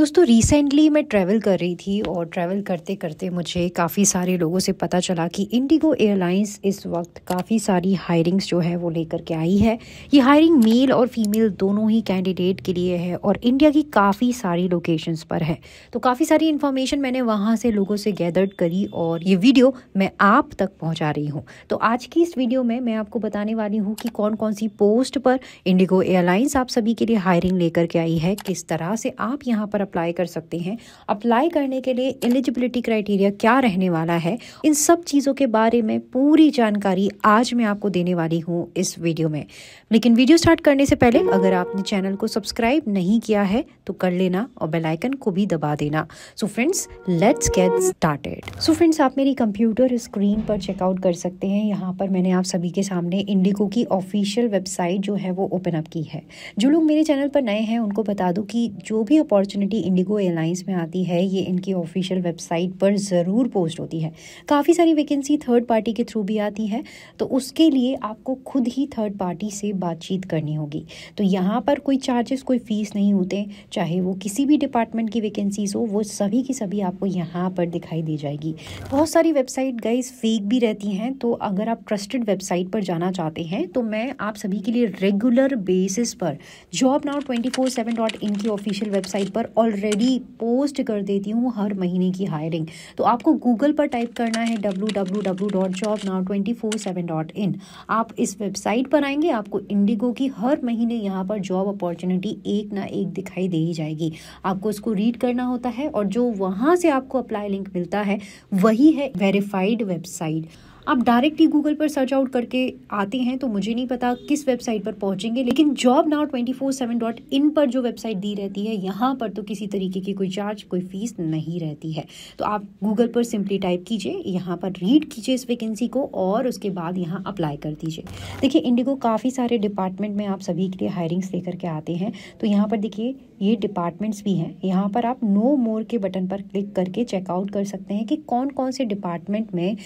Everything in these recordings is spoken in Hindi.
दोस्तों रिसेंटली मैं ट्रैवल कर रही थी और ट्रैवल करते करते मुझे काफ़ी सारे लोगों से पता चला कि इंडिगो एयरलाइंस इस वक्त काफ़ी सारी हायरिंग्स जो है वो लेकर के आई है ये हायरिंग मेल और फीमेल दोनों ही कैंडिडेट के लिए है और इंडिया की काफ़ी सारी लोकेशंस पर है तो काफ़ी सारी इन्फॉर्मेशन मैंने वहाँ से लोगों से गैदर्ड करी और ये वीडियो मैं आप तक पहुँचा रही हूँ तो आज की इस वीडियो में मैं आपको बताने वाली हूँ कि कौन कौन सी पोस्ट पर इंडिगो एयरलाइंस आप सभी के लिए हायरिंग लेकर के आई है किस तरह से आप यहाँ पर अप्लाई कर सकते हैं अप्लाई करने के लिए एलिजिबिलिटी क्राइटेरिया क्या रहने वाला है इन सब चीज़ों के बारे में पूरी जानकारी आज मैं आपको देने वाली हूँ इस वीडियो में लेकिन वीडियो स्टार्ट करने से पहले अगर आपने चैनल को सब्सक्राइब नहीं किया है तो कर लेना और बेलाइकन को भी दबा देना so friends let's get started so friends आप मेरी कंप्यूटर स्क्रीन पर चेकआउट कर सकते हैं यहाँ पर मैंने आप सभी के सामने इंडिगो की ऑफिशियल वेबसाइट जो है वो ओपन अप की है जो लोग मेरे चैनल पर नए हैं उनको बता दूं कि जो भी अपॉर्चुनिटी इंडिगो एयरलाइंस में आती है ये इनकी ऑफिशियल वेबसाइट पर ज़रूर पोस्ट होती है काफ़ी सारी वैकेंसी थर्ड पार्टी के थ्रू भी आती है तो उसके लिए आपको खुद ही थर्ड पार्टी से बातचीत करनी होगी तो यहाँ पर कोई चार्जेस कोई फ़ीस नहीं होते चाहे वो किसी भी डिपार्टमेंट की वैकेंसीज हो वो सभी की सभी आपको यहाँ पर दिखाई दी जाएगी बहुत सारी वेबसाइट गाइज फेक भी रहती हैं तो अगर आप ट्रस्टेड वेबसाइट पर जाना चाहते हैं तो मैं आप सभी के लिए रेगुलर बेसिस पर job now twenty four seven dot in की ऑफिशियल वेबसाइट पर ऑलरेडी पोस्ट कर देती हूँ हर महीने की हायरिंग तो आपको गूगल पर टाइप करना है W W W dot job now twenty four seven dot in आप इस वेबसाइट पर आएंगे आपको इंडिगो की हर महीने यहाँ पर जॉब अपॉर्चुनिटी एक ना एक दिखाई दे ही जाएगी आपको उसको रीड करना होता है और जो वहाँ से आपको अप्लाई लिंक मिलता है वही है वेरीफाइड वेबसाइट आप डायरेक्ट ही गूगल पर सर्च आउट करके आते हैं तो मुझे नहीं पता किस वेबसाइट पर पहुंचेंगे लेकिन job now twenty four seven dot in पर जो वेबसाइट दी रहती है यहाँ पर तो किसी तरीके की कोई चार्ज कोई फीस नहीं रहती है तो आप गूगल पर सिंपली टाइप कीजिए यहाँ पर रीड कीजिए इस वैकेंसी को और उसके बाद यहाँ अप्लाई कर दीजिए देखिए इंडिगो काफ़ी सारे डिपार्टमेंट में आप सभी के लिए हायरिंग्स लेकर के आते हैं तो यहाँ पर देखिए ये डिपार्टमेंट्स भी हैं यहाँ पर आप नो मोर के बटन पर क्लिक करके चेकआउट कर सकते हैं कि कौन कौन से डिपार्टमेंट में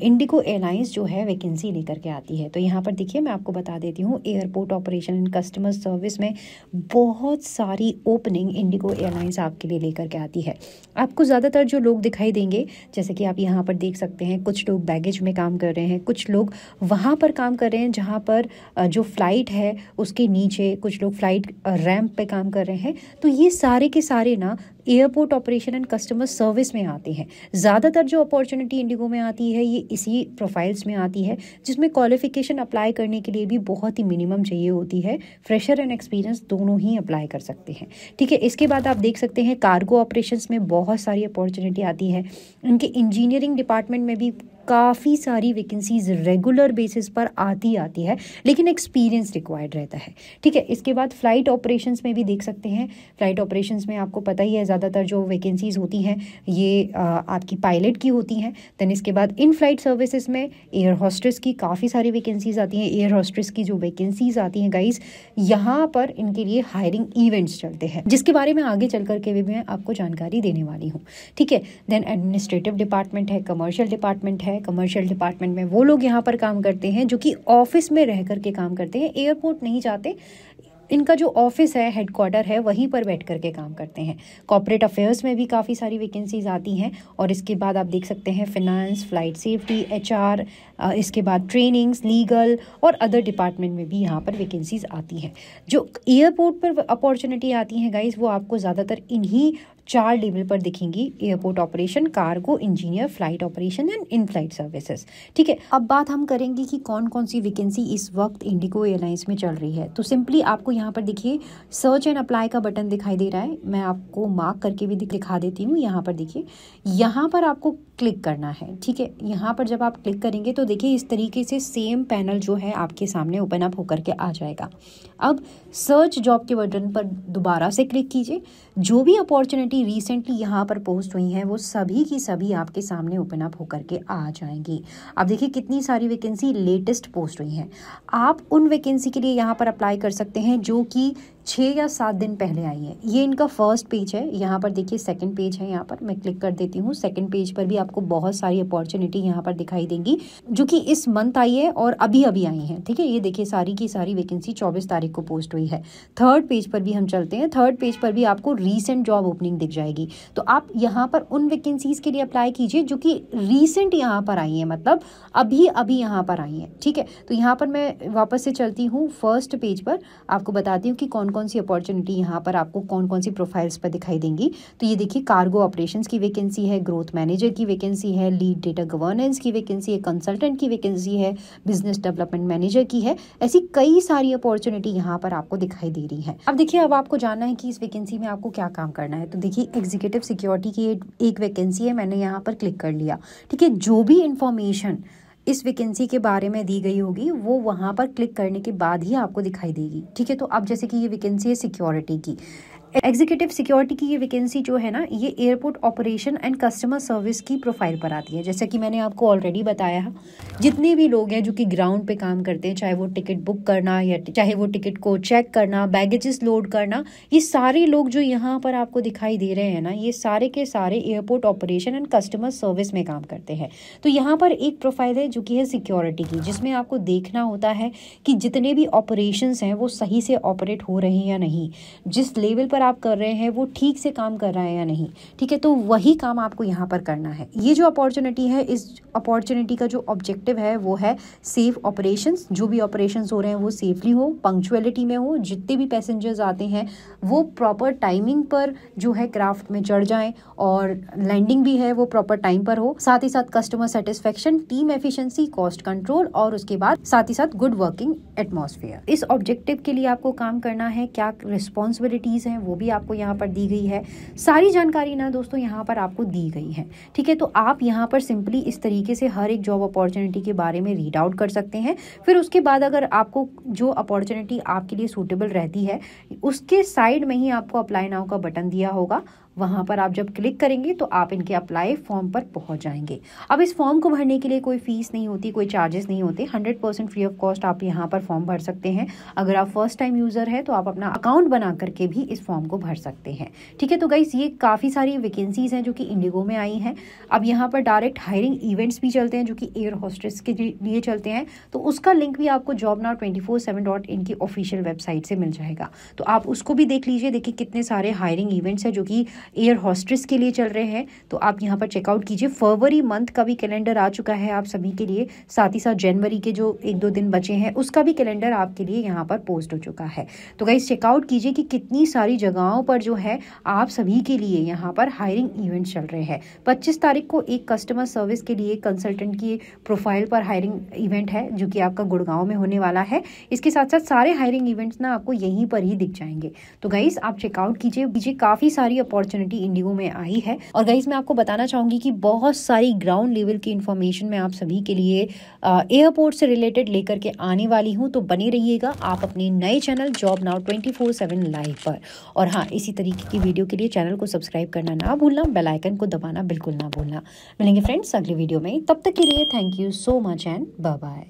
इंडिगो एयरलाइंस जो है वैकेंसी लेकर के आती है तो यहाँ पर देखिए मैं आपको बता देती हूँ airport operation and customer service में बहुत सारी ओपनिंग इंडिगो एयरलाइंस आपके लिए लेकर के आती है आपको ज़्यादातर जो लोग दिखाई देंगे जैसे कि आप यहाँ पर देख सकते हैं कुछ लोग बैगेज में काम कर रहे हैं कुछ लोग वहाँ पर काम कर रहे हैं जहाँ पर जो फ्लाइट है उसके नीचे कुछ लोग फ्लाइट रैम्प पे काम कर रहे हैं है तो ये सारे के सारे ना airport operation and customer service में आते हैं ज़्यादातर जो अपॉर्चुनिटी इंडिगो में आती है ये इसी प्रोफाइल्स में आती है जिसमें क्वालिफिकेशन अप्लाई करने के लिए भी बहुत ही मिनिमम चाहिए होती है फ्रेशर एंड एक्सपीरियंस दोनों ही अप्लाई कर सकते हैं ठीक है इसके बाद आप देख सकते हैं कार्गो ऑपरेशन में बहुत सारी अपॉर्चुनिटी आती है उनके इंजीनियरिंग डिपार्टमेंट में भी काफ़ी सारी वैकेंसीज रेगुलर बेसिस पर आती आती है लेकिन एक्सपीरियंस रिक्वायर्ड रहता है ठीक है इसके बाद फ़्लाइट ऑपरेशंस में भी देख सकते हैं फ़्लाइट ऑपरेशंस में आपको पता ही है ज़्यादातर जो वैकेंसीज़ होती हैं ये आ, आपकी पायलट की होती हैं देन इसके बाद इन फ्लाइट सर्विसेज में एयर हॉस्ट्रेस की काफ़ी सारी वैकेंसीज़ आती हैं एयर हॉस्ट्रेस की जो वैकेंसीज़ आती हैं गाइज यहाँ पर इनके लिए हायरिंग इवेंट्स चलते हैं जिसके बारे में आगे चल करके भी मैं आपको जानकारी देने वाली हूँ ठीक है देन एडमिनिस्ट्रेटिव डिपार्टमेंट है कमर्शियल डिपार्टमेंट है है कमर्शियल डिपार्टमेंट में वो लोग यहाँ पर काम करते हैं जो कि ऑफिस में रह करके काम करते हैं एयरपोर्ट नहीं जाते इनका जो ऑफिस है हेडक्वार्टर है वहीं पर बैठ करके काम करते हैं कॉपरेट अफेयर्स में भी काफ़ी सारी वैकेंसीज आती हैं और इसके बाद आप देख सकते हैं फिनांस फ्लाइट सेफ्टी एचआर इसके बाद ट्रेनिंग्स लीगल और अदर डिपार्टमेंट में भी यहाँ पर वैकेंसीज आती हैं जो एयरपोर्ट पर अपॉर्चुनिटी आती हैं गाइज वो आपको ज़्यादातर इन्हीं चार लेवल पर दिखेंगी airport operation cargo engineer flight operation and in flight services ठीक है अब बात हम करेंगे कि कौन कौन सी वैकेंसी इस वक्त इंडिगो एयरलाइंस में चल रही है तो सिंपली आपको यहाँ पर देखिए सर्च एंड अप्लाई का बटन दिखाई दे रहा है मैं आपको मार्क करके भी दिखा देती हूँ यहाँ पर देखिए यहाँ पर आपको क्लिक करना है ठीक है यहाँ पर जब आप क्लिक करेंगे तो देखिए इस तरीके से सेम पैनल जो है आपके सामने ओपन अप होकर के आ जाएगा अब सर्च जॉब के बटन पर दोबारा से क्लिक कीजिए जो भी अपॉर्चुनिटी सेलिब्रिटी रिसेंटली यहाँ पर पोस्ट हुई हैं वो सभी की सभी आपके सामने ओपन अप होकर के आ जाएंगी अब देखिए कितनी सारी वैकेंसी लेटेस्ट पोस्ट हुई हैं आप उन वैकेंसी के लिए यहाँ पर अप्लाई कर सकते हैं जो कि छः या सात दिन पहले आई है ये इनका फर्स्ट पेज है यहाँ पर देखिए सेकंड पेज है यहाँ पर मैं क्लिक कर देती हूँ सेकंड पेज पर भी आपको बहुत सारी अपॉर्चुनिटी यहाँ पर दिखाई देंगी जो कि इस मंथ आई है और अभी अभी आई है ठीक है ये देखिए सारी की सारी वैकेंसी चौबीस तारीख को पोस्ट हुई है थर्ड पेज पर भी हम चलते हैं थर्ड पेज पर भी आपको रिसेंट जॉब ओपनिंग दिख जाएगी तो आप यहाँ पर उन वैकेंसीज के लिए अप्लाई कीजिए जो कि रिसेंट यहाँ पर आई है मतलब अभी अभी यहाँ पर आई है ठीक है तो यहाँ पर मैं वापस से चलती हूँ फर्स्ट पेज पर आपको बताती हूँ कि कौन कौन सी अपॉर्चुनिटी यहाँ पर आपको कौन कौन सी प्रोफाइल्स पर दिखाई देंगी तो ये देखिए कार्गो ऑपरेशन की वैकेंसी है ग्रोथ मैनेजर की वैकेंसी है लीड डेटा गवर्नेंस की वैकेंसी है कंसल्टेंट की वैकेंसी है बिजनेस डेवलपमेंट मैनेजर की है ऐसी कई सारी अपॉर्चुनिटी यहाँ पर आपको दिखाई दे रही है अब देखिए अब आपको जानना है कि इस वैकेंसी में आपको क्या काम करना है तो देखिए एग्जीक्यूटिव सिक्योरिटी की एक वैकेंसी है मैंने यहाँ पर क्लिक कर लिया ठीक है जो भी इन्फॉर्मेशन इस वैकेंसी के बारे में दी गई होगी वो वहाँ पर क्लिक करने के बाद ही आपको दिखाई देगी ठीक है तो अब जैसे कि ये वैकेंसी है सिक्योरिटी की एग्जीक्यूटिव सिक्योरिटी की ये वैकेंसी जो है ना ये airport operation and customer service की प्रोफाइल पर आती है जैसा कि मैंने आपको ऑलरेडी बताया जितने भी लोग हैं जो कि ग्राउंड पे काम करते हैं चाहे वो टिकट बुक करना या चाहे वो टिकट को चेक करना बैगेजेस लोड करना ये सारे लोग जो यहाँ पर आपको दिखाई दे रहे हैं ना ये सारे के सारे airport operation and customer service में काम करते हैं तो यहाँ पर एक प्रोफाइल है जो कि है सिक्योरिटी की जिसमें आपको देखना होता है कि जितने भी ऑपरेशन हैं वो सही से ऑपरेट हो रहे हैं या नहीं जिस लेवल पर आप कर रहे हैं वो ठीक से काम कर रहा है या नहीं ठीक है तो वही काम आपको यहाँ पर करना है ये जो अपॉर्चुनिटी है इस अपॉर्चुनिटी का जो ऑब्जेक्टिव है वो है सेफ ऑपरेशंस जो भी ऑपरेशंस हो रहे हैं वो सेफली हो पंक्चुअलिटी में हो जितने भी पैसेंजर्स आते हैं वो प्रॉपर टाइमिंग पर जो है क्राफ्ट में चढ़ जाए और लैंडिंग भी है वो प्रॉपर टाइम पर हो साथ ही साथ customer satisfaction team efficiency cost control और उसके बाद साथ ही साथ गुड वर्किंग एटमोसफियर इस ऑब्जेक्टिव के लिए आपको काम करना है क्या रिस्पॉन्सिबिलिटीज हैं वो भी आपको यहाँ पर दी गई है सारी जानकारी ना दोस्तों यहाँ पर आपको दी गई है ठीक है तो आप यहाँ पर सिंपली इस तरीके से हर एक जॉब अपॉर्चुनिटी के बारे में रीड आउट कर सकते हैं फिर उसके बाद अगर आपको जो अपॉर्चुनिटी आपके लिए सूटेबल रहती है उसके साइड में ही आपको अप्लाई नाउ का बटन दिया होगा वहाँ पर आप जब क्लिक करेंगे तो आप इनके अप्लाई फॉर्म पर पहुँच जाएंगे अब इस फॉर्म को भरने के लिए कोई फीस नहीं होती कोई चार्जेस नहीं होते hundred percent free of cost आप यहाँ पर फॉर्म भर सकते हैं अगर आप फर्स्ट टाइम यूज़र है तो आप अपना अकाउंट बना करके भी इस फॉर्म को भर सकते हैं ठीक है तो गाइज ये काफ़ी सारी वैकेंसीज़ हैं जो कि इंडिगो में आई हैं अब यहाँ पर डायरेक्ट हायरिंग इवेंट्स भी चलते हैं जो कि एयर हॉस्टेस के लिए चलते हैं तो उसका लिंक भी आपको job now twenty four seven dot in की ऑफिशियल वेबसाइट से मिल जाएगा तो आप उसको भी देख लीजिए देखिए कितने सारे हायरिंग इवेंट्स हैं जो कि एयर हॉस्ट्रेस के लिए चल रहे हैं तो आप यहाँ पर चेकआउट कीजिए फरवरी मंथ का भी कैलेंडर आ चुका है आप सभी के लिए साथ ही साथ जनवरी के जो एक दो दिन बचे हैं उसका भी कैलेंडर आपके लिए यहाँ पर पोस्ट हो चुका है तो गाइज चेकआउट कीजिए कि कितनी सारी जगहों पर जो है आप सभी के लिए यहाँ पर हायरिंग इवेंट चल रहे हैं पच्चीस तारीख को एक कस्टमर सर्विस के लिए कंसल्टेंट की प्रोफाइल पर हायरिंग इवेंट है जो कि आपका गुड़गांव में होने वाला है इसके साथ साथ सारे हायरिंग इवेंट्स ना आपको यहीं पर ही दिख जाएंगे तो गाइज आप चेकआउट कीजिए कीजिए काफ़ी सारी अपॉर्चुनिटी अपॉर्चुनिटी इंडिगो में आई है और गाइज मैं आपको बताना चाहूंगी कि बहुत सारी ग्राउंड लेवल की इन्फॉर्मेशन मैं आप सभी के लिए एयरपोर्ट से रिलेटेड लेकर के आने वाली हूँ तो बने रहिएगा आप अपने नए channel job now twenty four seven live पर और हाँ इसी तरीके की वीडियो के लिए चैनल को सब्सक्राइब करना ना भूलना बेलाइकन को दबाना बिल्कुल ना भूलना मिलेंगे फ्रेंड्स अगले वीडियो में तब तक के लिए thank you so much and bye